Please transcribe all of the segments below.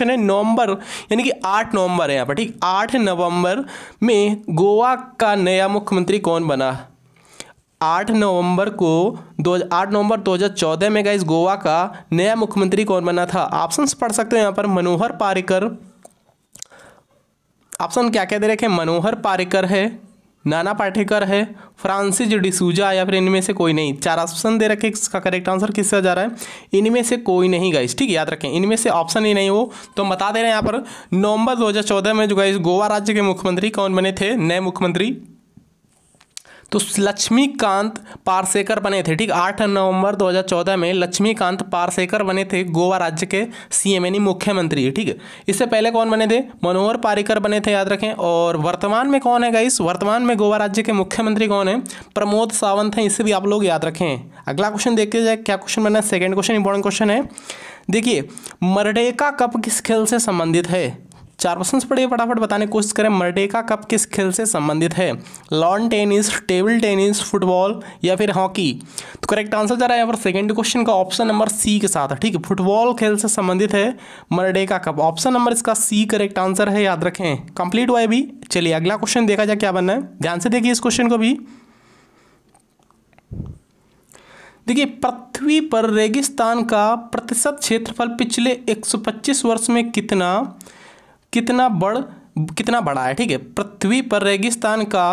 question है नवंबर यानी कि आठ नवंबर है यहाँ पर ठीक आठ नवंबर में गोवा का नया मुख्यमंत्री कौन बना आठ नवंबर को दो आठ नवंबर 2014 में गाइस गोवा का नया मुख्यमंत्री कौन बना था ऑप्शंस पढ़ सकते हैं यहाँ पर मनोहर पारिकर ऑप्शन क्या क्या दे रखे हैं मनोहर पारिकर है नाना पाठेकर है फ्रांसिस डिसूजा या फिर इनमें से कोई नहीं चार ऑप्शन दे रखे इसका करेक्ट आंसर किससे जा रहा है इनमें से कोई नहीं गाइस ठीक है याद रखें इनमें से ऑप्शन ही नहीं हो तो हम बता दे रहे हैं यहाँ पर नवंबर 2014 में जो गाइस गोवा राज्य के मुख्यमंत्री कौन बने थे नए मुख्यमंत्री तो लक्ष्मीकांत पारसेकर बने थे ठीक आठ नवंबर 2014 में लक्ष्मीकांत पारसेकर बने थे गोवा राज्य के सीएम यानी मुख्यमंत्री ठीक है इससे पहले कौन बने थे मनोहर पारिकर बने थे याद रखें और वर्तमान में कौन है गाइस वर्तमान में गोवा राज्य के मुख्यमंत्री कौन है प्रमोद सावंत हैं इसे भी आप लोग याद रखें अगला क्वेश्चन देखते जाए क्या क्वेश्चन बना है सेकेंड क्वेश्चन इंपॉर्टेंट क्वेश्चन है देखिए मरडेका कप किस खेल से संबंधित है चार क्वेश्चन पढ़िए फटाफट बताने की कोशिश करें मर्डेका कप किस खेल से संबंधित है lawn tennis table tennis football या फिर हॉकी तो करेक्ट आंसर जा रहा है यहाँ पर सेकेंड क्वेश्चन का ऑप्शन नंबर सी के साथ ठीक है फुटबॉल खेल से संबंधित है मर्डेका कप ऑप्शन नंबर इसका सी करेक्ट आंसर है याद रखें कंप्लीट हुआ है भी चलिए अगला क्वेश्चन देखा जाए क्या बनना है ध्यान से देखिए इस क्वेश्चन को भी देखिए पृथ्वी पर रेगिस्तान का प्रतिशत क्षेत्रफल पिछले 125 वर्ष में कितना कितना बड़ कितना बड़ा है ठीक है पृथ्वी पर रेगिस्तान का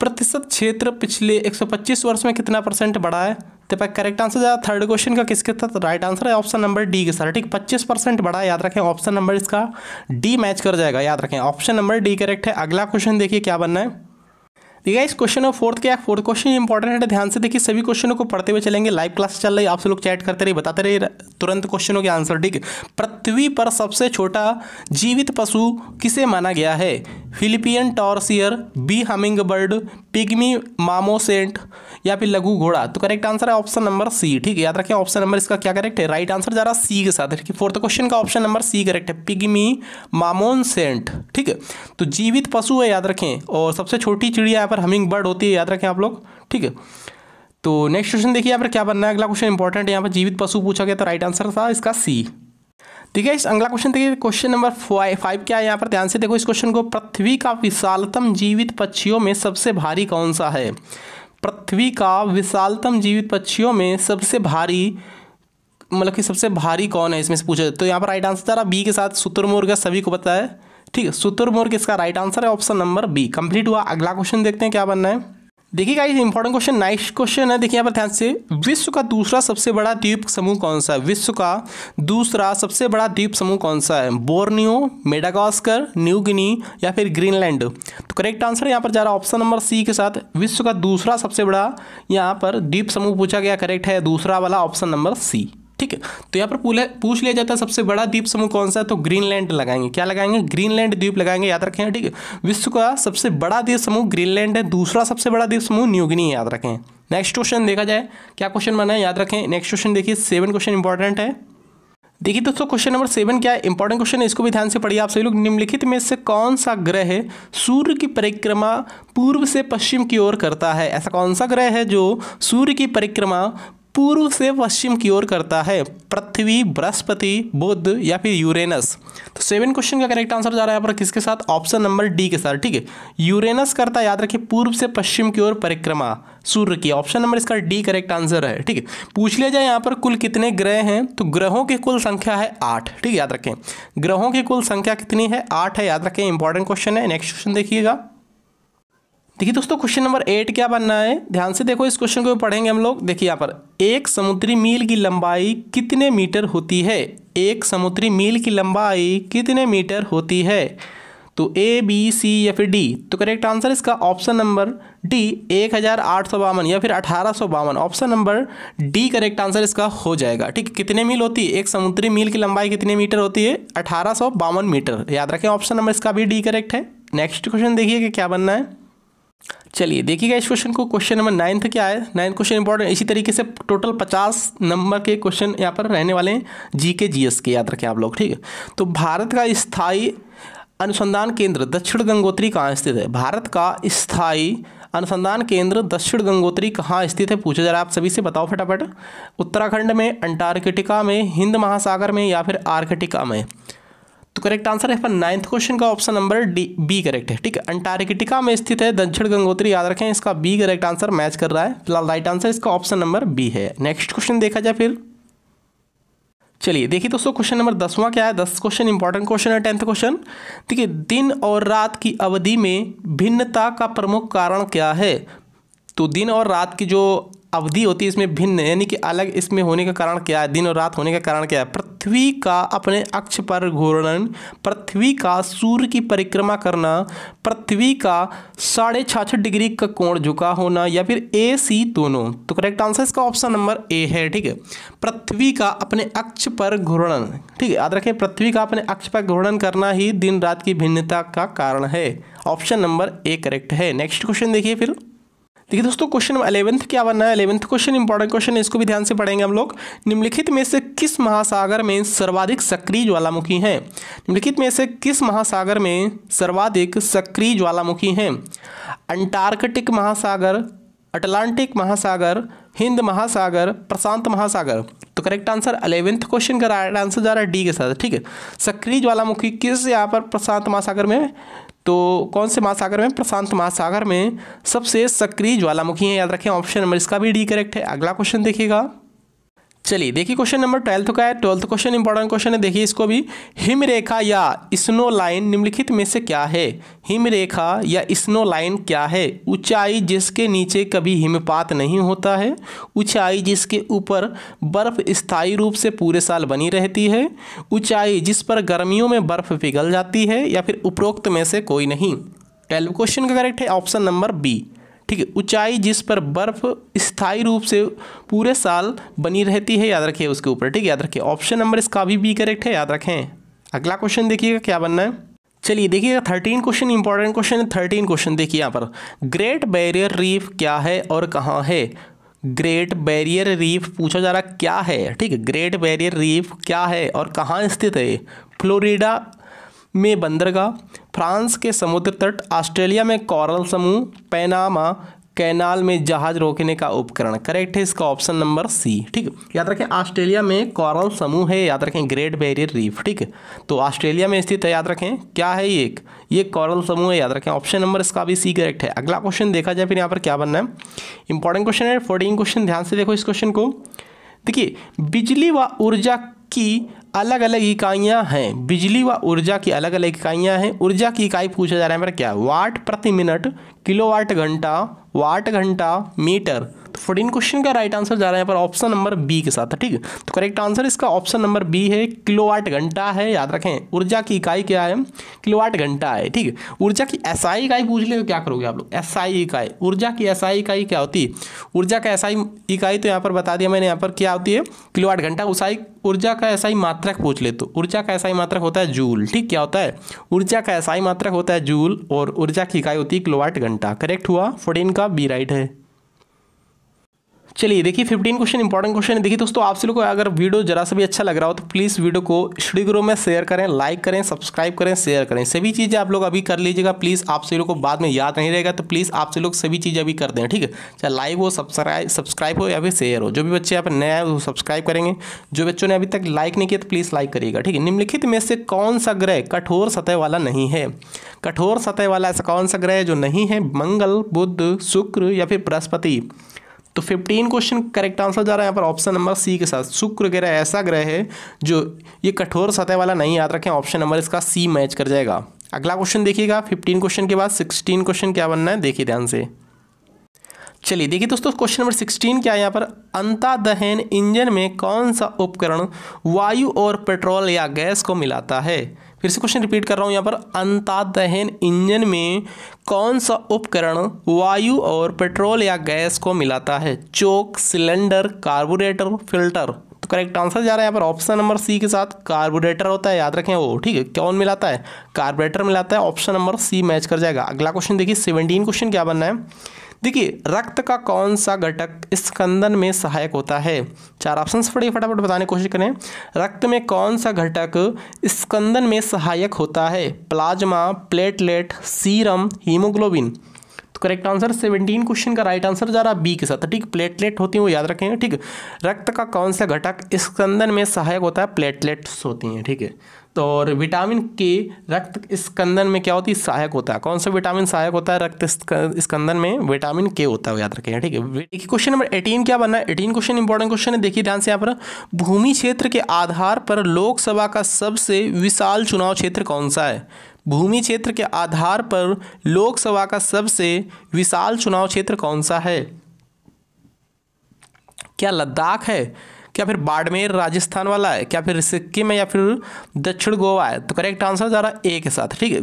प्रतिशत क्षेत्र पिछले 125 वर्ष में कितना परसेंट बढ़ा है तो भाई करेक्ट आंसर जाए थर्ड क्वेश्चन का किसके साथ राइट आंसर है ऑप्शन नंबर डी के साथ ठीक 25 परसेंट बढ़ा याद रखें ऑप्शन नंबर इसका डी मैच कर जाएगा याद रखें ऑप्शन नंबर डी करेक्ट है अगला क्वेश्चन देखिए क्या बनना है देखिए इस क्वेश्चन और फोर्थ क्या फोर्थ क्वेश्चन इंपॉर्टेंट है ध्यान से देखिए सभी क्वेश्चनों को पढ़ते हुए चलेंगे लाइव क्लास चल रही है आप लोग चैट करते रहिए बताते रहिए तुरंत क्वेश्चनों के आंसर ठीक पृथ्वी पर सबसे छोटा जीवित पशु किसे माना गया है Philippine tarsier bee hummingbird pygmy marmoset या फिर लघु घोड़ा तो करेक्ट आंसर है ऑप्शन नंबर सी ठीक है याद रखें ऑप्शन नंबर इसका क्या करेक्ट है राइट आंसर जा रहा सी के साथ ठीक है फोर्थ क्वेश्चन का ऑप्शन नंबर सी करेक्ट है पिगमी मामोन सेंट ठीक है तो जीवित पशु है याद रखें और सबसे छोटी चिड़िया यहाँ पर हमिंग बर्ड होती है याद रखें आप लोग ठीक है तो नेक्स्ट क्वेश्चन देखिए यहाँ पर क्या बनना है अगला क्वेश्चन इंपॉर्टेंट है यहाँ पर जीवित पशु पूछा गया तो राइट आंसर था इसका सी ठीक है इस अगला क्वेश्चन देखिए क्वेश्चन नंबर फाइव क्या है यहाँ पर ध्यान से देखो इस क्वेश्चन को पृथ्वी का विशालतम जीवित पक्षियों में सबसे भारी कौन सा है पृथ्वी का विशालतम जीवित पक्षियों में सबसे भारी मतलब कि सबसे भारी कौन है इसमें से पूछा तो यहाँ पर राइट आंसर जरा बी के साथ शुतुरमुर्ग का सभी को पता है ठीक है शुतुरमुर्ग इसका राइट आंसर है ऑप्शन नंबर बी कंप्लीट हुआ अगला क्वेश्चन देखते हैं क्या बनना है देखिए guys important question nice question है देखिए यहाँ पर ध्यान से विश्व का दूसरा सबसे बड़ा द्वीप समूह कौन सा है विश्व का दूसरा सबसे बड़ा द्वीप समूह कौन सा है बोर्नियो मेडागास्कर न्यू गिनी या फिर ग्रीनलैंड तो करेक्ट आंसर यहाँ पर जा रहा ऑप्शन नंबर सी के साथ विश्व का दूसरा सबसे बड़ा यहाँ पर द्वीप समूह पूछा गया करेक्ट है दूसरा वाला ऑप्शन नंबर सी ठीक है तो यहाँ पर पूछ लिया जाता है सबसे बड़ा द्वीप समूह कौन सा है तो ग्रीनलैंड लगाएंगे क्या लगाएंगे ग्रीनलैंड द्वीप लगाएंगे याद रखें ठीक है विश्व का सबसे बड़ा द्वीप समूह ग्रीनलैंड है दूसरा सबसे बड़ा द्वीप समूह न्यूगिनी याद रखें नेक्स्ट क्वेश्चन देखा जाए क्या क्वेश्चन बना है याद रखें नेक्स्ट क्वेश्चन देखिए सेवन क्वेश्चन इंपॉर्टेंट है देखिए दोस्तों क्वेश्चन नंबर सेवन क्या है इंपॉर्टेंट क्वेश्चन है इसको भी ध्यान से पढ़िए आप सभी लोग निम्नलिखित में से कौन सा ग्रह है सूर्य की परिक्रमा पूर्व से पश्चिम की ओर करता है ऐसा कौन सा ग्रह है जो सूर्य की परिक्रमा पूर्व से पश्चिम की ओर करता है पृथ्वी बृहस्पति बुद्ध या फिर यूरेनस तो सेवन क्वेश्चन का करेक्ट आंसर जा रहा है पर किसके साथ ऑप्शन नंबर डी के साथ ठीक है यूरेनस करता याद रखिए पूर्व से पश्चिम की ओर परिक्रमा सूर्य की ऑप्शन नंबर इसका डी करेक्ट आंसर है ठीक है पूछ लिया जाए यहाँ पर कुल कितने ग्रह हैं तो ग्रहों की कुल संख्या है आठ ठीक याद रखें ग्रहों की कुल संख्या कितनी है आठ है याद रखें इंपॉर्टेंट क्वेश्चन है नेक्स्ट क्वेश्चन देखिएगा देखिए दोस्तों क्वेश्चन नंबर एट क्या बनना है ध्यान से देखो इस क्वेश्चन को पढ़ेंगे हम लोग देखिए यहाँ पर एक समुद्री मील की लंबाई कितने मीटर होती है एक समुद्री मील की लंबाई कितने मीटर होती है तो ए बी सी या फिर डी तो करेक्ट आंसर इसका ऑप्शन नंबर डी एक हज़ार आठ सौ बावन या फिर अठारह सौ बावन option number D correct answer इसका हो जाएगा ठीक कितने मील होती है एक समुद्री मील की लंबाई कितने मीटर होती है अठारह सौ बावन मीटर याद रखें ऑप्शन नंबर इसका भी डी करेक्ट है नेक्स्ट क्वेश्चन देखिए कि क्या बनना है चलिए देखिएगा इस क्वेश्चन को क्वेश्चन नंबर नाइन्थ क्या है नाइन्थ क्वेश्चन इंपॉर्टेंट इसी तरीके से टोटल पचास नंबर के क्वेश्चन यहाँ पर रहने वाले हैं जी के जी एस के याद रखें आप लोग ठीक है तो भारत का स्थाई अनुसंधान केंद्र दक्षिण गंगोत्री कहाँ स्थित है भारत का स्थाई अनुसंधान केंद्र दक्षिण गंगोत्री कहाँ स्थित है पूछा जा रहा है आप सभी से बताओ फटाफट उत्तराखंड में अंटार्कटिका में हिंद महासागर में या फिर आर्कटिका में तो करेक्ट आंसर है नाइन्थ क्वेश्चन का option number D B correct है ठीक है अंटार्कटिका में स्थित है दक्षिण गंगोत्री याद रखें इसका बी करेक्ट आंसर मैच कर रहा है फिलहाल राइट आंसर इसका ऑप्शन नंबर बी है नेक्स्ट क्वेश्चन देखा जाए फिर चलिए देखिए दोस्तों क्वेश्चन नंबर दसवां क्या है दस क्वेश्चन इंपॉर्टेंट क्वेश्चन है टेंथ क्वेश्चन देखिए दिन और रात की अवधि में भिन्नता का प्रमुख कारण क्या है तो दिन और रात की जो अवधि होती है इसमें भिन्न यानी कि अलग इसमें होने का कारण क्या है दिन और रात होने का कारण क्या है पृथ्वी का अपने अक्ष पर घूर्णन पृथ्वी का सूर्य की परिक्रमा करना पृथ्वी का साढ़े छाछ डिग्री का कोण झुका होना या फिर ए सी दोनों तो करेक्ट आंसर इसका ऑप्शन नंबर ए है ठीक है पृथ्वी का अपने अक्ष पर घूर्णन ठीक है याद रखें पृथ्वी का अपने अक्ष पर घूर्णन करना ही दिन रात की भिन्नता का कारण है ऑप्शन नंबर ए करेक्ट है नेक्स्ट क्वेश्चन देखिए फिर देखिए दोस्तों क्वेश्चन अलेवंथ क्या बनना है अलेवंथ क्वेश्चन इंपॉर्टेंट क्वेश्चन है इसको भी ध्यान से पढ़ेंगे हम लोग निम्नलिखित में से किस महासागर में सर्वाधिक सक्रिय ज्वालामुखी हैं निम्नलिखित में से किस महासागर में सर्वाधिक सक्रिय ज्वालामुखी हैं अंटार्कटिक महासागर अटलांटिक महासागर हिंद महासागर प्रशांत महासागर तो करेक्ट आंसर अलेवेंथ क्वेश्चन का राइट आंसर जा रहा है डी के साथ ठीक है सक्रिय ज्वालामुखी किस यहाँ पर प्रशांत महासागर में तो कौन से महासागर में प्रशांत महासागर में सबसे सक्रिय ज्वालामुखी है याद रखें ऑप्शन नंबर इसका भी डी करेक्ट है अगला क्वेश्चन देखिएगा चलिए देखिए क्वेश्चन नंबर ट्वेल्थ का है ट्वेल्थ क्वेश्चन इंपॉर्टेंट क्वेश्चन है देखिए इसको भी हिमरेखा या स्नो लाइन निम्नलिखित में से क्या है हिमरेखा या स्नो लाइन क्या है ऊंचाई जिसके नीचे कभी हिमपात नहीं होता है ऊंचाई जिसके ऊपर बर्फ स्थायी रूप से पूरे साल बनी रहती है ऊंचाई जिस पर गर्मियों में बर्फ पिघल जाती है या फिर उपरोक्त में से कोई नहीं ट्वेल्व क्वेश्चन का करेक्ट है ऑप्शन नंबर बी ठीक है ऊंचाई जिस पर बर्फ स्थायी रूप से पूरे साल बनी रहती है याद रखिए उसके ऊपर ठीक है याद रखिए ऑप्शन नंबर इसका भी बी करेक्ट है याद रखें अगला क्वेश्चन देखिएगा क्या बनना है चलिए देखिएगा थर्टीन क्वेश्चन इंपॉर्टेंट क्वेश्चन है थर्टीन क्वेश्चन देखिए यहाँ पर ग्रेट बैरियर रीफ क्या है और कहाँ है ग्रेट बैरियर रीफ पूछा जा रहा क्या है ठीक है ग्रेट बैरियर रीफ क्या है और कहाँ स्थित है फ्लोरिडा में बंदरगाह फ्रांस के समुद्र तट ऑस्ट्रेलिया में कॉरल समूह पैनामा कैनाल में जहाज रोकने का उपकरण करेक्ट है इसका ऑप्शन नंबर सी ठीक याद रखें ऑस्ट्रेलिया में कॉरल समूह है याद रखें ग्रेट बैरियर रीफ ठीक तो ऑस्ट्रेलिया में स्थित है याद रखें क्या है ये एक ये कॉरल समूह है याद रखें ऑप्शन नंबर इसका भी सी करेक्ट है अगला क्वेश्चन देखा जाए फिर यहाँ पर क्या बनना है इंपॉर्टेंट क्वेश्चन है फोर्टीन क्वेश्चन ध्यान से देखो इस क्वेश्चन को देखिए बिजली व ऊर्जा की अलग अलग इकाइयाँ हैं बिजली व ऊर्जा की अलग अलग इकाइयाँ हैं ऊर्जा की इकाई पूछा जा रहा है मेरा क्या वाट प्रति मिनट किलोवाट घंटा वाट घंटा मीटर तो फोर्टीन क्वेश्चन का राइट आंसर जा रहा है यहाँ पर ऑप्शन नंबर बी के साथ ठीक तो करेक्ट आंसर इसका ऑप्शन नंबर बी है किलोवाट घंटा है याद रखें ऊर्जा की इकाई क्या है किलोवाट घंटा है ठीक है ऊर्जा की एसआई इकाई पूछ ले तो क्या करोगे आप लोग एसआई इकाई ऊर्जा की एसआई इकाई क्या होती है ऊर्जा का एसआई इकाई तो यहाँ पर बता दिया मैंने यहाँ पर क्या होती है किलोवाट घंटा उसाई ऊर्जा का एसआई मात्रक पूछ ले तो ऊर्जा का एसआई मात्रक होता है जूल ठीक क्या होता है ऊर्जा का एसआई मात्रक होता है जूल और ऊर्जा की इकाई होती है किलोवाट घंटा करेक्ट हुआ फोर्टीन का बी राइट है चलिए देखिए फिफ्टीन क्वेश्चन इंपॉर्टेंट क्वेश्चन है देखिए दोस्तों आप सभी लोग को अगर वीडियो जरा सा भी अच्छा लग रहा हो तो प्लीज़ वीडियो को स्टडी ग्रो में शेयर करें लाइक करें सब्सक्राइब करें शेयर करें सभी चीज़ें आप लोग अभी कर लीजिएगा प्लीज़ आप सभी लोग को बाद में याद नहीं रहेगा तो प्लीज़ आप सभी लोग सभी चीज़ें अभी कर दें ठीक है चाहे लाइक हो सब्सक्राइब सब्सक्राइब हो या फिर शेयर हो जो भी बच्चे यहाँ पर नया है वो सब्सक्राइब करेंगे जो बच्चों ने अभी तक लाइक नहीं किया तो प्लीज़ लाइक करिएगा ठीक है निम्नलिखित में से कौन सा ग्रह कठोर सतह वाला नहीं है कठोर सतह वाला ऐसा कौन सा ग्रह है जो नहीं है मंगल बुद्ध शुक्र या फिर बृहस्पति तो फिफ्टीन क्वेश्चन करेक्ट आंसर जा रहा है यहाँ पर ऑप्शन नंबर सी के साथ शुक्र ग्रह ऐसा ग्रह है जो ये कठोर सतह वाला नहीं याद रखें ऑप्शन नंबर इसका सी मैच कर जाएगा अगला क्वेश्चन देखिएगा फिफ्टीन क्वेश्चन के बाद सिक्सटीन क्वेश्चन क्या बनना है देखिए ध्यान से चलिए देखिए दोस्तों क्वेश्चन नंबर सिक्सटीन क्या है यहाँ पर अंतादहन इंजन में कौन सा उपकरण वायु और पेट्रोल या गैस को मिलाता है फिर से क्वेश्चन रिपीट कर रहा हूँ यहाँ पर अंतादहन इंजन में कौन सा उपकरण वायु और पेट्रोल या गैस को मिलाता है चोक सिलेंडर कार्बोरेटर फिल्टर तो करेक्ट आंसर जा रहा है यहाँ पर ऑप्शन नंबर सी के साथ कार्बोरेटर होता है याद रखें वो ठीक है कौन मिलाता है कार्बोरेटर मिलाता है ऑप्शन नंबर सी मैच कर जाएगा अगला क्वेश्चन देखिए सेवनटीन क्वेश्चन क्या बनना है देखिए रक्त का कौन सा घटक स्कंदन में सहायक होता है चार ऑप्शन पढ़िए फटाफट बताने की कोशिश करें रक्त में कौन सा घटक स्कंदन में सहायक होता है प्लाज्मा प्लेटलेट सीरम हीमोग्लोबिन तो करेक्ट आंसर सेवेंटीन क्वेश्चन का राइट आंसर जा रहा बी के साथ ठीक प्लेटलेट होती हैं वो याद रखेंगे ठीक रक्त का कौन सा घटक स्कंदन में सहायक होता है प्लेटलेट्स होती हैं ठीक है तो और विटामिन के रक्त स्कंदन में क्या होती है सहायक होता है कौन सा विटामिन सहायक होता है रक्त स्कंदन में विटामिन के होता है याद रखें ठीक है क्वेश्चन नंबर एटीन क्या बनना है एटीन क्वेश्चन इंपॉर्टेंट क्वेश्चन है देखिए ध्यान से यहाँ पर भूमि क्षेत्र के आधार पर लोकसभा का सबसे विशाल चुनाव क्षेत्र कौन सा है भूमि क्षेत्र के आधार पर लोकसभा का सबसे विशाल चुनाव क्षेत्र कौन सा है क्या लद्दाख है क्या फिर बाड़मेर राजस्थान वाला है क्या फिर सिक्किम है या फिर दक्षिण गोवा है तो करेक्ट आंसर जा रहा ए के साथ ठीक है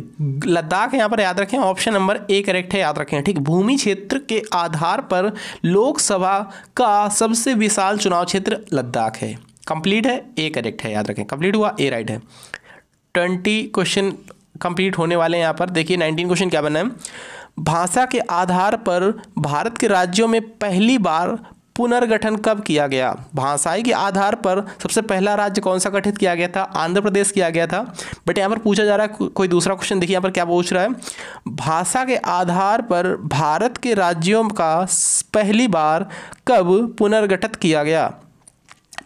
लद्दाख यहाँ पर याद रखें ऑप्शन नंबर ए करेक्ट है याद रखें ठीक भूमि क्षेत्र के आधार पर लोकसभा का सबसे विशाल चुनाव क्षेत्र लद्दाख है कंप्लीट है ए करेक्ट है याद रखें कंप्लीट हुआ ए राइट है ट्वेंटी क्वेश्चन कंप्लीट होने वाले हैं यहाँ पर देखिए नाइनटीन क्वेश्चन क्या बना है भाषा के आधार पर भारत के राज्यों में पहली बार पुनर्गठन कब किया गया भाषाई के आधार पर सबसे पहला राज्य कौन सा गठित किया गया था आंध्र प्रदेश किया गया था बट यहाँ पर पूछा जा रहा है को, कोई दूसरा क्वेश्चन देखिए यहाँ पर क्या पूछ रहा है भाषा के आधार पर भारत के राज्यों का पहली बार कब पुनर्गठित किया गया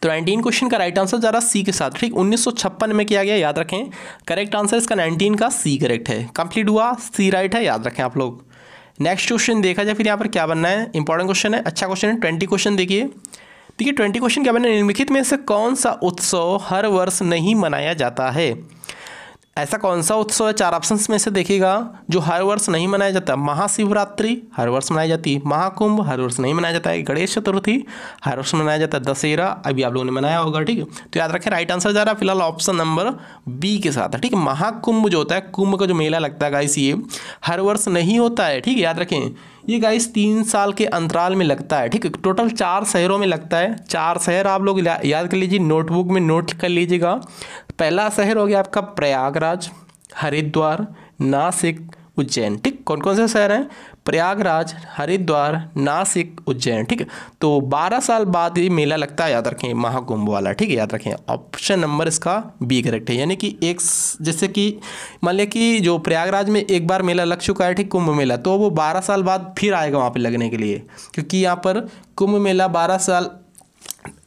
तो नाइनटीन क्वेश्चन का राइट आंसर जा रहा सी के साथ ठीक उन्नीस में किया गया याद रखें करेक्ट आंसर इसका नाइनटीन का सी करेक्ट है कंप्लीट हुआ सी राइट है याद रखें आप लोग नेक्स्ट क्वेश्चन देखा जाए फिर यहाँ पर क्या बनना है इंपॉर्टेंट क्वेश्चन है अच्छा क्वेश्चन है ट्वेंटी क्वेश्चन देखिए देखिए ट्वेंटी क्वेश्चन क्या बनना है निम्नलिखित में से कौन सा उत्सव हर वर्ष नहीं मनाया जाता है ऐसा कौन सा उत्सव है चार ऑप्शन में से देखिएगा जो हर वर्ष नहीं मनाया जाता महाशिवरात्रि हर वर्ष मनाई जाती है महाकुंभ हर वर्ष नहीं मनाया जाता है गणेश चतुर्थी हर वर्ष मनाया जाता है दशहरा अभी आप लोगों ने मनाया होगा ठीक है तो याद रखें राइट आंसर जा रहा है फिलहाल ऑप्शन नंबर बी के साथ है ठीक है महाकुंभ जो होता है कुंभ का जो मेला लगता है गाइस ये हर वर्ष नहीं होता है ठीक है याद रखें ये गाइस तीन साल के अंतराल में लगता है ठीक है टोटल चार शहरों में लगता है चार शहर आप लोग याद कर लीजिए नोटबुक में नोट कर लीजिएगा पहला शहर हो गया आपका प्रयागराज हरिद्वार नासिक उज्जैन ठीक कौन कौन से शहर हैं प्रयागराज हरिद्वार नासिक उज्जैन ठीक है तो बारह साल बाद ये मेला लगता है याद रखें महाकुंभ वाला ठीक है याद रखें ऑप्शन नंबर इसका बी करेक्ट है यानी कि एक जैसे कि मान लिया कि जो प्रयागराज में एक बार मेला लग चुका है ठीक कुंभ मेला तो वो बारह साल बाद फिर आएगा वहाँ पर लगने के लिए क्योंकि यहाँ पर कुंभ मेला बारह साल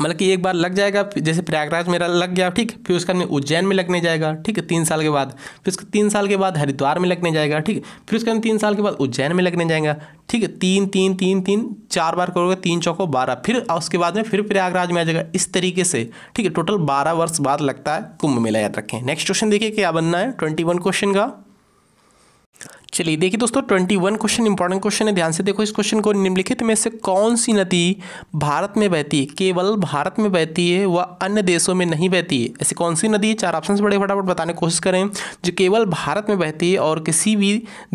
मतलब कि एक बार लग जाएगा जैसे प्रयागराज मेरा लग गया ठीक फिर उसका में उज्जैन में लगने जाएगा ठीक है तीन साल के बाद फिर उसके तीन साल के बाद हरिद्वार में लगने जाएगा ठीक फिर उसके बाद तीन साल के बाद उज्जैन में लगने जाएगा ठीक है तीन तीन तीन तीन चार बार करोगे तीन चौको बारह फिर उसके बाद में फिर प्रयागराज में आ जाएगा इस तरीके से ठीक है टोटल बारह वर्ष बाद लगता है कुंभ मेला याद रखें नेक्स्ट क्वेश्चन देखिए क्या बनना है ट्वेंटी वन क्वेश्चन का चलिए देखिए दोस्तों twenty one question important question है ध्यान से देखो इस क्वेश्चन को निम्नलिखित में से कौन सी नदी भारत में बहती है केवल भारत में बहती है वह अन्य देशों में नहीं बहती है ऐसी कौन सी नदी है चार ऑप्शन बड़े फटाफट बताने की कोशिश करें जो केवल भारत में बहती है और किसी भी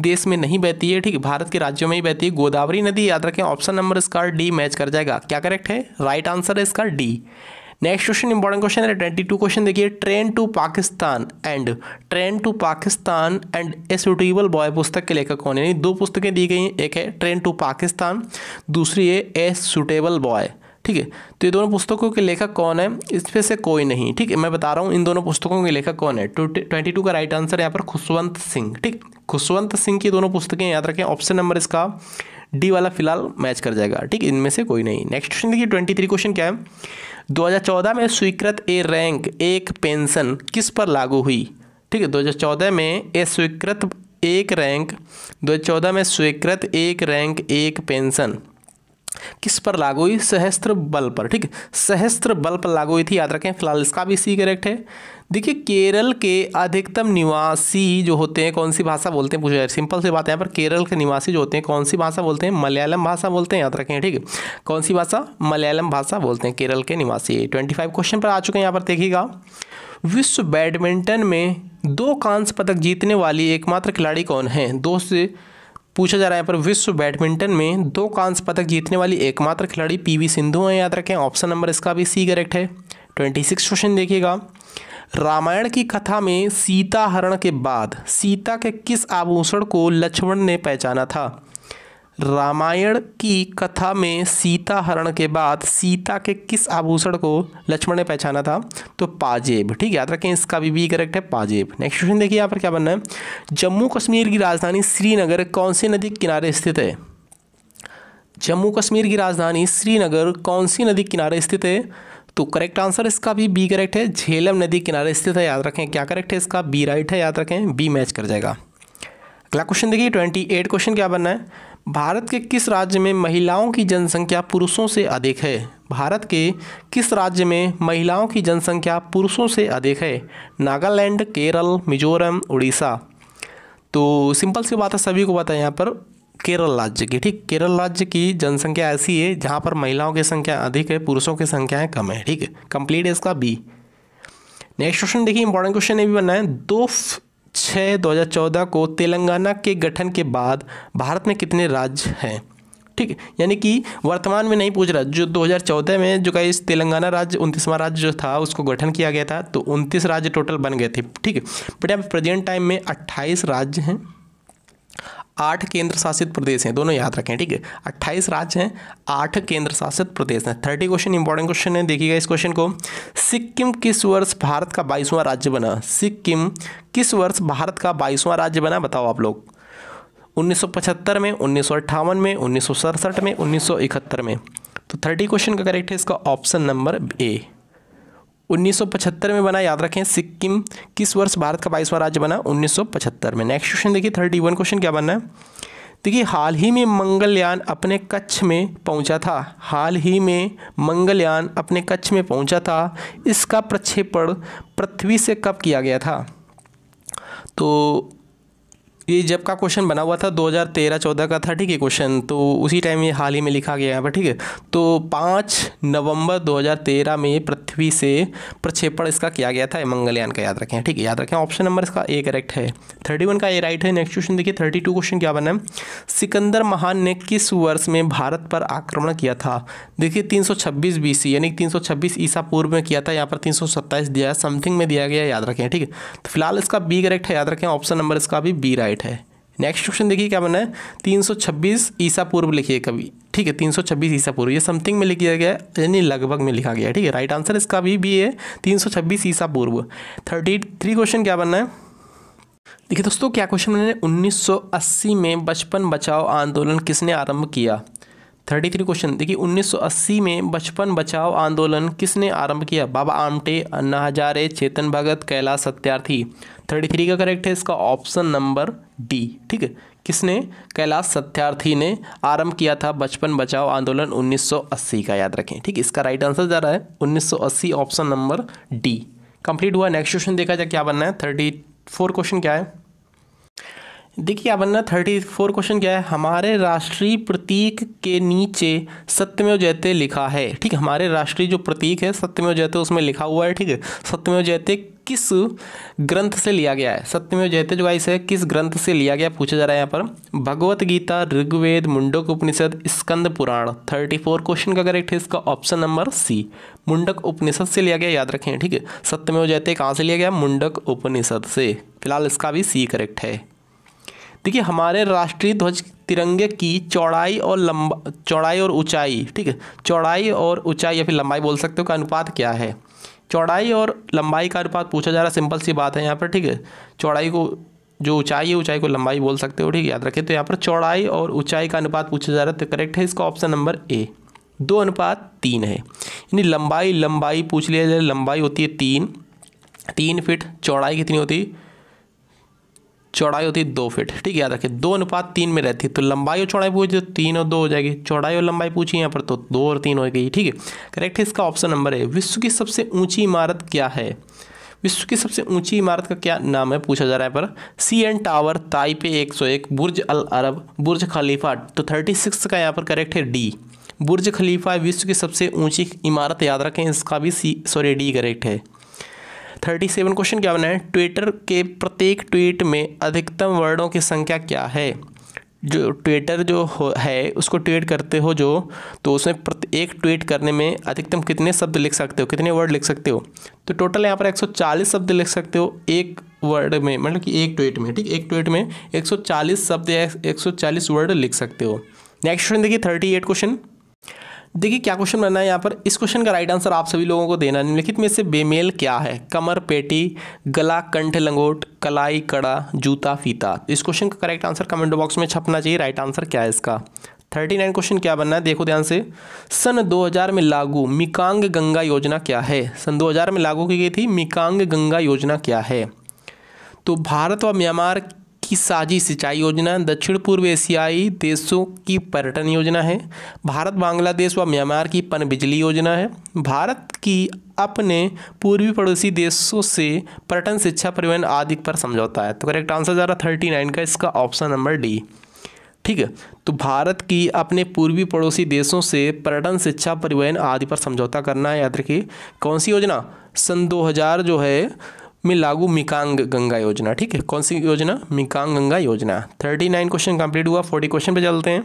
देश में नहीं बहती है ठीक भारत के राज्यों में ही बहती है गोदावरी नदी याद रखें ऑप्शन नंबर इसका डी मैच कर जाएगा क्या करेक्ट है राइट आंसर है इसका D next question important question है ट्वेंटी टू क्वेश्चन देखिए train to Pakistan and train to Pakistan and a suitable boy पुस्तक के लेखक कौन यानी दो पुस्तकें दी गई एक है ट्रेन टू पाकिस्तान दूसरी है ए सुटेबल बॉय ठीक है तो ये दोनों पुस्तकों के लेखक कौन है इसमें से कोई नहीं ठीक है मैं बता रहा हूँ इन दोनों पुस्तकों के लेखक कौन तो है ट्वेंटी टू का राइट आंसर यहाँ पर खुशवंत सिंह ठीक खुशवंत सिंह की दोनों पुस्तकें याद रखें ऑप्शन नंबर इसका डी वाला फिलहाल मैच कर जाएगा ठीक इनमें से कोई नहीं नेक्स्ट क्वेश्चन देखिए ट्वेंटी थ्री क्वेश्चन क्या है 2014 में स्वीकृत ए रैंक एक पेंशन किस पर लागू हुई ठीक है 2014 में ए स्वीकृत एक रैंक 2014 में स्वीकृत एक रैंक एक पेंशन किस पर लागू हुई सहस्त्र बल पर ठीक सहस्त्र बल पर लागू हुई थी याद रखें फिलहाल इसका भी सी करेक्ट है देखिए केरल के अधिकतम निवासी जो होते हैं कौन सी भाषा बोलते हैं पूछा सिंपल सी बात है यहाँ पर केरल के निवासी जो होते हैं कौन सी भाषा बोलते हैं मलयालम भाषा बोलते हैं याद रखें ठीक है कौन सी भाषा मलयालम भाषा बोलते हैं केरल के निवासी ट्वेंटी फाइव क्वेश्चन पर आ चुके हैं यहाँ पर देखिएगा विश्व बैडमिंटन में दो कांस्य पदक जीतने वाली एकमात्र खिलाड़ी कौन है दो से पूछा जा रहा है पर विश्व बैडमिंटन में दो कांस्य पदक जीतने वाली एकमात्र खिलाड़ी पीवी सिंधु हैं याद रखें ऑप्शन नंबर इसका भी सी करेक्ट है ट्वेंटी सिक्स क्वेश्चन देखिएगा रामायण की कथा में सीता हरण के बाद सीता के किस आभूषण को लक्ष्मण ने पहचाना था रामायण की कथा में सीता हरण के बाद सीता के किस आभूषण को लक्ष्मण ने पहचाना था तो पाजेब ठीक याद रखें इसका भी बी करेक्ट है पाजेब नेक्स्ट क्वेश्चन देखिए यहाँ पर क्या बनना है जम्मू कश्मीर की राजधानी श्रीनगर कौन सी नदी के किनारे स्थित है जम्मू कश्मीर की राजधानी श्रीनगर कौन सी नदी किनारे स्थित है तो करेक्ट आंसर इसका भी बी करेक्ट है झेलम नदी किनारे स्थित है याद रखें क्या करेक्ट है इसका बी राइट है याद रखें बी मैच कर जाएगा अगला क्वेश्चन देखिए ट्वेंटी एट क्वेश्चन क्या बनना है भारत के किस राज्य में महिलाओं की जनसंख्या पुरुषों से अधिक है भारत के किस राज्य में महिलाओं की जनसंख्या पुरुषों से अधिक है नागालैंड केरल मिजोरम उड़ीसा तो सिंपल सी बात है सभी को पता है यहाँ पर केरल राज्य की ठीक केरल राज्य की जनसंख्या ऐसी है जहाँ पर महिलाओं की संख्या अधिक है पुरुषों की संख्या कम है ठीक है कंप्लीट है इसका बी नेक्स्ट क्वेश्चन देखिए इंपॉर्टेंट क्वेश्चन ये भी बनना है दो छः दो हज़ार चौदह को तेलंगाना के गठन के बाद भारत में कितने राज्य हैं ठीक है यानी कि वर्तमान में नहीं पूछ रहा जो 2014 में जो का इस तेलंगाना राज्य उनतीसवां राज्य जो था उसको गठन किया गया था तो उनतीस राज्य टोटल बन गए थे ठीक है बट यहाँ प्रेजेंट टाइम में अट्ठाईस राज्य हैं आठ केंद्र शासित प्रदेश हैं दोनों याद रखें ठीक है अट्ठाईस राज्य हैं आठ केंद्र शासित प्रदेश हैं थर्टी क्वेश्चन इंपॉर्टेंट क्वेश्चन है देखिएगा इस क्वेश्चन को सिक्किम किस वर्ष भारत का बाईसवां राज्य बना सिक्किम किस वर्ष भारत का बाईसवां राज्य बना बताओ आप लोग 1975 में उन्नीस में उन्नीस में उन्नीस में तो थर्टी क्वेश्चन का करेक्ट है इसका ऑप्शन नंबर ए 1975 में बना याद रखें सिक्किम किस वर्ष भारत का बाईसवां राज्य बना 1975 में नेक्स्ट क्वेश्चन देखिए थर्टी वन क्वेश्चन क्या बनना है देखिए हाल ही में मंगलयान अपने कच्छ में पहुंचा था हाल ही में मंगलयान अपने कच्छ में पहुंचा था इसका प्रक्षेपण पृथ्वी से कब किया गया था तो ये जब का क्वेश्चन बना हुआ था 2013-14 का था ठीक है क्वेश्चन तो उसी टाइम ये हाल ही में लिखा गया है पर ठीक है तो 5 नवंबर 2013 में पृथ्वी से प्रक्षेपण इसका किया गया था मंगलयान का याद रखें ठीक है याद रखें ऑप्शन नंबर इसका ए करेक्ट है 31 का ए राइट है नेक्स्ट क्वेश्चन देखिए 32 क्वेश्चन क्या बना है सिकंदर महान ने किस वर्ष में भारत पर आक्रमण किया था देखिए तीन सौ छब्बीस यानी तीन ईसा पूर्व में किया था यहाँ पर तीन दिया है समथिंग में दिया गया याद रखें ठीक है तो फिलहाल इसका बी करेक्ट है याद रखें ऑप्शन नंबर इसका भी बी राइट राइट है नेक्स्ट क्वेश्चन देखिए क्या बना है 326 ईसा पूर्व लिखिए कभी ठीक है 326 ईसा पूर्व ये समथिंग में लिखा गया है यानी लगभग में लिखा गया है ठीक है राइट आंसर इसका भी भी है 326 ईसा पूर्व थर्टी थ्री क्वेश्चन क्या बनना है देखिए दोस्तों क्या क्वेश्चन मैंने 1980 में बचपन बचाओ आंदोलन किसने आरंभ किया थर्टी थ्री क्वेश्चन देखिए 1980 में बचपन बचाओ आंदोलन किसने आरंभ किया बाबा आमटे अन्ना हजारे चेतन भगत कैलाश सत्यार्थी थर्टी थ्री का करेक्ट है इसका ऑप्शन नंबर डी ठीक है किसने कैलाश सत्यार्थी ने आरंभ किया था बचपन बचाओ आंदोलन 1980 का याद रखें ठीक इसका राइट आंसर जा रहा है 1980 ऑप्शन नंबर डी कंप्लीट हुआ नेक्स्ट क्वेश्चन देखा जाए क्या बनना है थर्टी फोर क्वेश्चन क्या है देखिए बनना थर्टी फोर क्वेश्चन क्या है हमारे राष्ट्रीय प्रतीक के नीचे सत्यमेव जयते लिखा है ठीक हमारे राष्ट्रीय जो प्रतीक है सत्यमेव जयते उसमें लिखा हुआ है ठीक है सत्यमेव जयते किस ग्रंथ से लिया गया है सत्यमेव जयते जो गाइस है किस ग्रंथ से लिया गया पूछा जा रहा है यहाँ पर Bhagavad Gita Rigveda Mundaka Upanishad Skanda Purana thirty four question का करेक्ट है इसका option number C Mundaka Upanishad से लिया गया याद रखें ठीक है सत्यमेव जयते कहाँ से लिया गया मुंडक उपनिषद से फिलहाल इसका भी सी करेक्ट है देखिए हमारे राष्ट्रीय ध्वज तिरंगे की चौड़ाई और लंबा चौड़ाई और ऊंचाई ठीक है चौड़ाई और ऊंचाई या फिर लंबाई बोल सकते हो का अनुपात क्या है चौड़ाई और लंबाई का अनुपात पूछा जा रहा है सिंपल सी बात है यहाँ पर ठीक है चौड़ाई को जो ऊंचाई है ऊंचाई को लंबाई बोल सकते हो ठीक है याद रखें तो यहाँ पर चौड़ाई और ऊंचाई का अनुपात पूछा जा रहा है तो करेक्ट है इसका ऑप्शन नंबर ए दो अनुपात तीन है यानी लंबाई लंबाई पूछ लिया जाए लंबाई होती है तीन तीन फिट चौड़ाई कितनी होती है चौड़ाई होती है दो फिट ठीक है याद रखें दो अनुपात तीन में रहती है तो लंबाई और चौड़ाई पूछी तो तीन और दो हो जाएगी चौड़ाई और लंबाई पूछी यहाँ पर तो दो और तीन हो गई ठीक है करेक्ट है इसका ऑप्शन नंबर है विश्व की सबसे ऊंची इमारत क्या है विश्व की सबसे ऊंची इमारत का क्या नाम है पूछा जा रहा है पर सी एन टावर ताई पे एक सौ एक बुर्ज अल अरब बुर्ज खलीफा तो थर्टी सिक्स का यहाँ पर करेक्ट है डी बुर्ज खलीफा विश्व की सबसे ऊंची इमारत याद रखें इसका भी सी सॉरी डी करेक्ट है थर्टी सेवन क्वेश्चन क्या बना है ट्विटर के प्रत्येक ट्वीट में अधिकतम वर्डों की संख्या क्या है जो ट्विटर जो है उसको ट्वीट करते हो जो तो उसमें एक ट्वीट करने में अधिकतम कितने शब्द लिख सकते हो कितने वर्ड लिख सकते हो तो टोटल यहाँ पर 140 शब्द लिख सकते हो एक वर्ड में मतलब कि एक ट्वीट में ठीक एक ट्वीट में 140 शब्द या 140 वर्ड लिख सकते हो नेक्स्ट क्वेश्चन देखिए थर्टी एट क्वेश्चन देखिए क्या क्वेश्चन बनना है यहाँ पर इस क्वेश्चन का राइट आंसर आप सभी लोगों को देना निम्नलिखित में से बेमेल क्या है कमर पेटी गला कंठ लंगोट कलाई कड़ा जूता फीता इस क्वेश्चन का करेक्ट आंसर कमेंट बॉक्स में छपना चाहिए राइट आंसर क्या है इसका थर्टी नाइन क्वेश्चन क्या बनना है देखो ध्यान से सन 2000 में लागू मिकांग गंगा योजना क्या है सन 2000 में लागू की गई थी मिकांग गंगा योजना क्या है तो भारत व म्यांमार की साझी सिंचाई योजना दक्षिण पूर्व एशियाई देशों की पर्यटन योजना है भारत बांग्लादेश व म्यांमार की पन बिजली योजना है भारत की अपने पूर्वी पड़ोसी देशों से पर्यटन शिक्षा परिवहन आदि पर समझौता है तो करेक्ट आंसर जा रहा थर्टी नाइन का इसका ऑप्शन नंबर डी ठीक है तो भारत की अपने पूर्वी पड़ोसी देशों से पर्यटन शिक्षा परिवहन आदि पर समझौता करना है याद रखिए कौन सी योजना सन हज़ार जो है में लागू मिकांग गंगा योजना ठीक है कौन सी योजना मिकांग गंगा योजना थर्टी नाइन क्वेश्चन कंप्लीट हुआ फोर्टी क्वेश्चन पे चलते हैं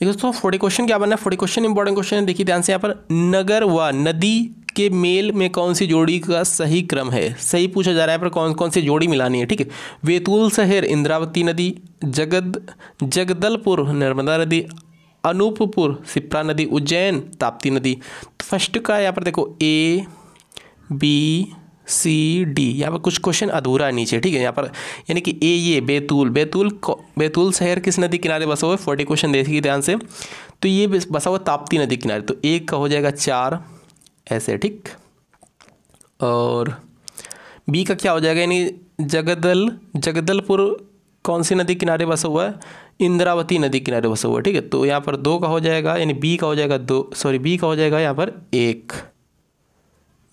देखिए दोस्तों फोर्टी क्वेश्चन क्या बनना है फोर्टी क्वेश्चन इंपॉर्टेंट क्वेश्चन है देखिए ध्यान से यहाँ पर नगर व नदी के मेल में कौन सी जोड़ी का सही क्रम है सही पूछा जा रहा है पर कौन कौन सी जोड़ी मिलानी है ठीक है वेतुल शहर इंद्रावती नदी जगद जगदलपुर नर्मदा नदी अनूपपुर सिप्रा नदी उज्जैन ताप्ती नदी तो फर्स्ट का यहाँ पर देखो ए बी सी डी यहाँ पर कुछ क्वेश्चन अधूरा नीचे ठीक है यहाँ पर यानी कि ए ये बैतूल बैतूल बैतूल शहर किस नदी किनारे बसा हुआ है फोर्टी क्वेश्चन देखिए ध्यान से तो ये बसा हुआ ताप्ती नदी किनारे तो एक का हो जाएगा चार ऐसे ठीक और बी का क्या हो जाएगा यानी जगदल जगदलपुर कौन सी नदी किनारे बसा हुआ है इंद्रावती नदी किनारे बसा हुआ है ठीक है तो यहाँ पर दो का हो जाएगा यानी बी का हो जाएगा दो सॉरी बी का हो जाएगा यहाँ पर एक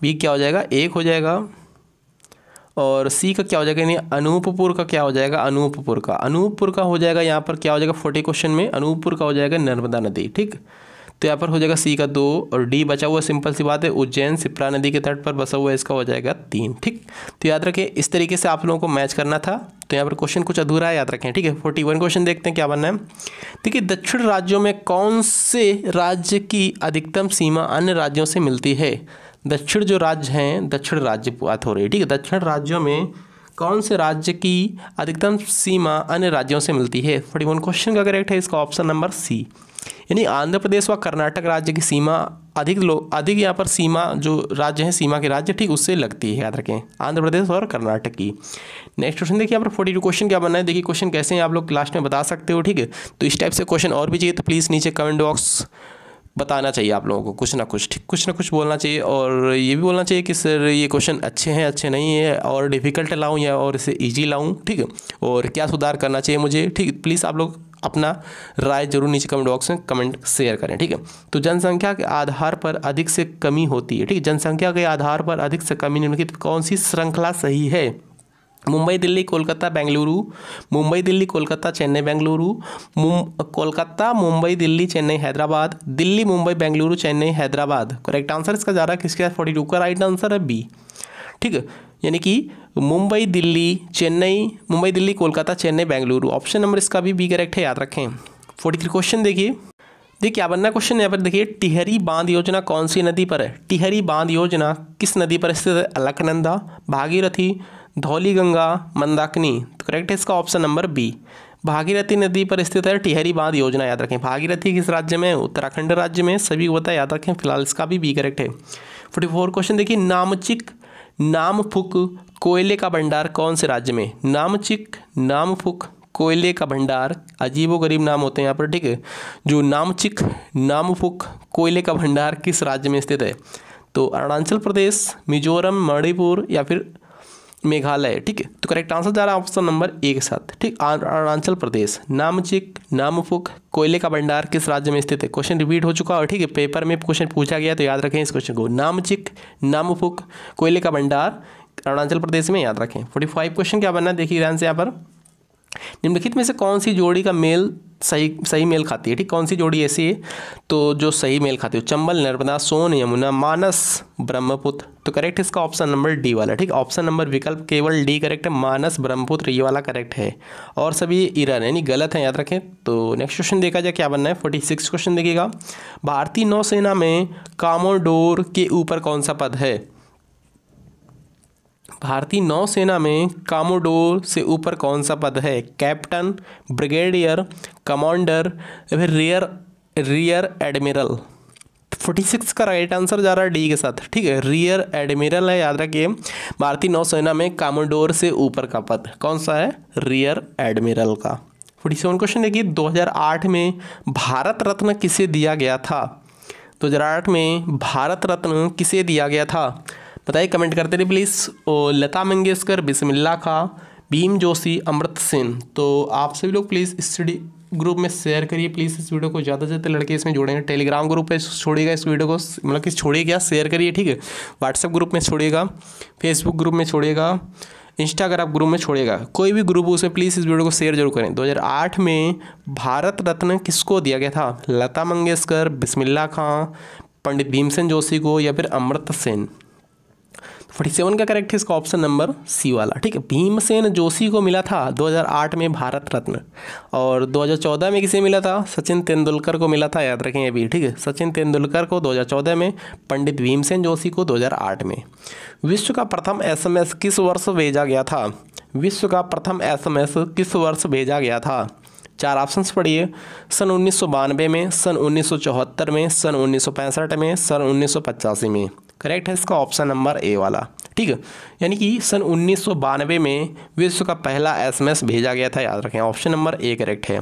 बी क्या हो जाएगा एक हो जाएगा और सी का क्या हो जाएगा यानी अनूपपुर का क्या हो जाएगा अनूपपुर का अनूपपुर का हो जाएगा यहाँ पर क्या हो जाएगा फोर्टी क्वेश्चन में अनूपपुर का हो जाएगा नर्मदा नदी ठीक तो यहाँ पर हो जाएगा सी का दो और डी बचा हुआ सिंपल सी बात है उज्जैन सिप्रा नदी के तट पर बसा हुआ इसका हो जाएगा तीन ठीक तो याद रखें इस तरीके से आप लोगों को मैच करना था तो यहाँ पर क्वेश्चन कुछ अधूरा है याद रखें ठीक है फोर्टी वन क्वेश्चन देखते हैं क्या बनना है देखिए दक्षिण राज्यों में कौन से राज्य की अधिकतम सीमा अन्य राज्यों से मिलती है दक्षिण जो राज्य हैं दक्षिण राज्य अथॉरिटी ठीक है दक्षिण राज्यों में कौन से राज्य की अधिकतम सीमा अन्य राज्यों से मिलती है फोर्टी वन क्वेश्चन का करेक्ट है इसका ऑप्शन नंबर सी यानी आंध्र प्रदेश व कर्नाटक राज्य की सीमा अधिक लोग अधिक यहाँ पर सीमा जो राज्य हैं सीमा के राज्य ठीक उससे लगती है याद रखें आंध्र प्रदेश और कर्नाटक की नेक्स्ट क्वेश्चन देखिए यहाँ पर फोर्टी टू क्वेश्चन क्या बनना है देखिए क्वेश्चन कैसे हैं आप लोग लास्ट में बता सकते हो ठीक है तो इस टाइप से क्वेश्चन और भी चाहिए तो प्लीज़ नीचे कमेंट बॉक्स बताना चाहिए आप लोगों को कुछ ना कुछ ठीक कुछ ना कुछ बोलना चाहिए और ये भी बोलना चाहिए कि सर ये क्वेश्चन अच्छे हैं अच्छे नहीं है और डिफ़िकल्ट लाऊँ या और इसे ईजी लाऊँ ठीक है और क्या सुधार करना चाहिए मुझे ठीक प्लीज़ आप लोग अपना राय जरूर नीचे कमेंट बॉक्स में कमेंट शेयर करें ठीक है तो जनसंख्या के आधार पर अधिक से कमी होती है ठीक है जनसंख्या के आधार पर अधिक से कमी निम्नलिखित कौन सी श्रृंखला सही है मुंबई दिल्ली कोलकाता बेंगलुरु मुंबई दिल्ली कोलकाता चेन्नई बेंगलुरु कोलकाता मुंबई दिल्ली चेन्नई हैदराबाद दिल्ली मुंबई बेंगलुरु चेन्नई हैदराबाद करेक्ट आंसर इसका जा रहा है किसके फोर्टी टू का राइट आंसर है बी ठीक है यानी कि मुंबई दिल्ली चेन्नई मुंबई दिल्ली कोलकाता चेन्नई बेंगलुरु ऑप्शन नंबर इसका भी बी करेक्ट है याद रखें फोर्टी थ्री क्वेश्चन देखिए देखिए क्या बनना क्वेश्चन यहाँ पर देखिए टिहरी बांध योजना कौन सी नदी पर है टिहरी बांध योजना किस नदी पर स्थित है अलकनंदा भागीरथी धौली गंगा मंदाकिनी तो करेक्ट है इसका ऑप्शन नंबर बी भागीरथी नदी पर स्थित है टिहरी बांध योजना याद रखें भागीरथी किस राज्य में उत्तराखंड राज्य में सभी को पता याद रखें फिलहाल इसका भी बी करेक्ट है फोर्टी फोर क्वेश्चन देखिए नामचिक नामफुक कोयले का भंडार कौन से राज्य में नामचिक नामफुक कोयले का भंडार अजीबो गरीब नाम होते हैं यहाँ पर ठीक है जो नामचिक नामफुक कोयले का भंडार किस राज्य में स्थित है तो अरुणाचल प्रदेश मिजोरम मणिपुर या फिर मेघालय ठीक है तो करेक्ट आंसर जा रहा है ऑप्शन नंबर ए के साथ ठीक अरुणाचल प्रदेश नामचिक नामफुक कोयले का भंडार किस राज्य में स्थित है क्वेश्चन रिपीट हो चुका है ठीक है पेपर में क्वेश्चन पूछा गया तो याद रखें इस क्वेश्चन को नामचिक नामफुक कोयले का भंडार अरुणाचल प्रदेश में याद रखें फोर्टी फाइव क्वेश्चन क्या बनना है देखिए ध्यान से यहाँ पर निम्नलिखित में से कौन सी जोड़ी का मेल सही सही मेल खाती है ठीक कौन सी जोड़ी ऐसी है तो जो सही मेल खाती है चंबल नर्मदा सोन यमुना मानस ब्रह्मपुत्र तो करेक्ट इसका ऑप्शन नंबर डी वाला ठीक ऑप्शन नंबर विकल्प केवल डी करेक्ट है मानस ब्रह्मपुत्र ये वाला करेक्ट है और सभी इरर यानी गलत है याद रखें तो नेक्स्ट क्वेश्चन देखा जाए क्या बनना है फोर्टी सिक्स क्वेश्चन देखिएगा भारतीय नौसेना में कामोडोर के ऊपर कौन सा पद है भारतीय नौसेना में कामोडोर से ऊपर कौन सा पद है कैप्टन ब्रिगेडियर कमांडर फिर rear rear admiral forty six का राइट आंसर जा रहा है डी के साथ ठीक है रियर एडमिरल है याद रखिए भारतीय नौसेना में कामोडोर से ऊपर का पद कौन सा है रियर एडमिरल का फोर्टी सेवन क्वेश्चन देखिए 2008 में भारत रत्न किसे दिया गया था 2008 में भारत रत्न किसे दिया गया था बताइए कमेंट करते रहिए प्लीज़ और लता मंगेशकर बिस्मिल्ला खां भीम जोशी अमृत सिंह तो आप सभी लोग प्लीज़ स्टडी ग्रुप में शेयर करिए प्लीज़ इस वीडियो को ज़्यादा से ज़्यादा लड़के इसमें जुड़ेंगे टेलीग्राम ग्रुप पे छोड़िएगा इस वीडियो को मतलब कि छोड़िएगा शेयर करिए ठीक है व्हाट्सएप ग्रुप में छोड़िएगा फेसबुक ग्रुप में छोड़िएगा इंस्टाग्राम ग्रुप में छोड़ेगा कोई भी ग्रुप उसमें प्लीज़ इस वीडियो को शेयर जरूर करें दो में भारत रत्न किसको दिया गया था लता मंगेशकर बिस्मिल्ला खां पंडित भीमसेन जोशी को या फिर अमृत सेन फोर्टी सेवन का करेक्ट है इसका ऑप्शन नंबर सी वाला ठीक है भीमसेन जोशी को मिला था 2008 में भारत रत्न और 2014 में किसे मिला था सचिन तेंदुलकर को मिला था याद रखें ये भी ठीक है सचिन तेंदुलकर को 2014 में पंडित भीमसेन जोशी को 2008 में विश्व का प्रथम एसएमएस किस वर्ष भेजा गया था विश्व का प्रथम एस किस वर्ष भेजा गया था चार ऑप्शंस पढ़िए सन उन्नीस में सन उन्नीस में सन उन्नीस में सन उन्नीस में करेक्ट है इसका ऑप्शन नंबर ए वाला ठीक है यानी कि सन उन्नीस में विश्व का पहला एसएमएस भेजा गया था याद रखें ऑप्शन नंबर ए करेक्ट है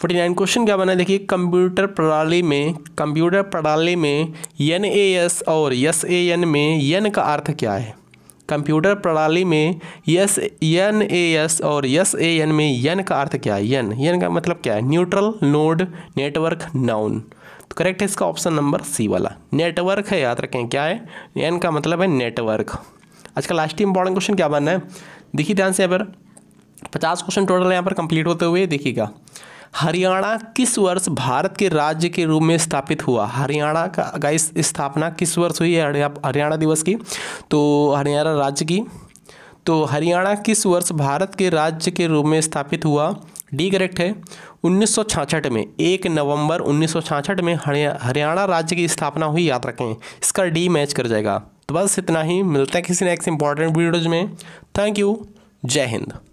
फोर्टी नाइन क्वेश्चन क्या बना है देखिए कंप्यूटर प्रणाली में कंप्यूटर प्रणाली में एन ए एस और यस ए एन में यन का अर्थ क्या है कंप्यूटर प्रणाली में यस एन ए एस और यस ए एन में यन का अर्थ क्या है यन यन का मतलब क्या है neutral node network noun correct है इसका ऑप्शन नंबर सी वाला नेटवर्क है याद रखें क्या है एन का मतलब है नेटवर्क आज का लास्ट इंपॉर्टेंट क्वेश्चन क्या बनना है देखिए ध्यान से यहाँ पर पचास क्वेश्चन टोटल यहाँ पर कंप्लीट होते हुए देखिएगा हरियाणा किस वर्ष भारत के राज्य के रूप में स्थापित हुआ हरियाणा का गाइस स्थापना किस वर्ष हुई है हरियाणा दिवस की तो हरियाणा राज्य की तो हरियाणा किस वर्ष भारत के राज्य के रूप में स्थापित हुआ डी करेक्ट है उन्नीस में एक नवंबर उन्नीस में हरियाणा राज्य की स्थापना हुई याद रखें इसका डी मैच कर जाएगा तो बस इतना ही मिलते हैं किसी नेक्स्ट इंपॉर्टेंट वीडियोज में थैंक यू जय हिंद